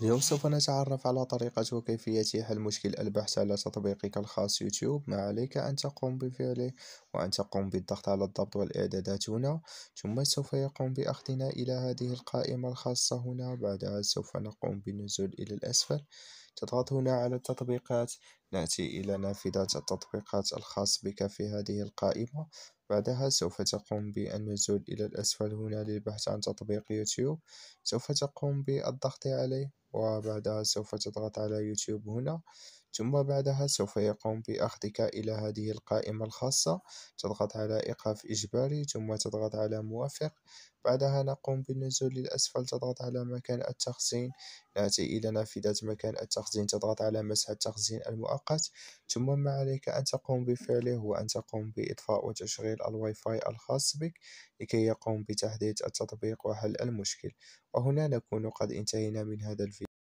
اليوم سوف نتعرف على طريقة وكيفية حل مشكل البحث على تطبيقك الخاص يوتيوب ما عليك أن تقوم بفعله وأن تقوم بالضغط على الضبط والإعدادات هنا ثم سوف يقوم بأخذنا إلى هذه القائمة الخاصة هنا بعدها سوف نقوم بالنزول إلى الأسفل تضغط هنا على التطبيقات نأتي إلى نافذة التطبيقات الخاص بك في هذه القائمة بعدها سوف تقوم بالنزول إلى الأسفل هنا للبحث عن تطبيق يوتيوب سوف تقوم بالضغط عليه وبعدها سوف تضغط على يوتيوب هنا ثم بعدها سوف يقوم بأخذك إلى هذه القائمة الخاصة تضغط على إيقاف إجباري ثم تضغط على موافق بعدها نقوم بالنزول للأسفل تضغط على مكان التخزين نأتي إلى نافذة مكان التخزين تضغط على مسح التخزين المؤقت ثم ما عليك أن تقوم بفعله هو أن تقوم بإطفاء وتشغيل الواي فاي الخاص بك لكي يقوم بتحديث التطبيق وحل المشكل وهنا نكون قد انتهينا من هذا الفيديو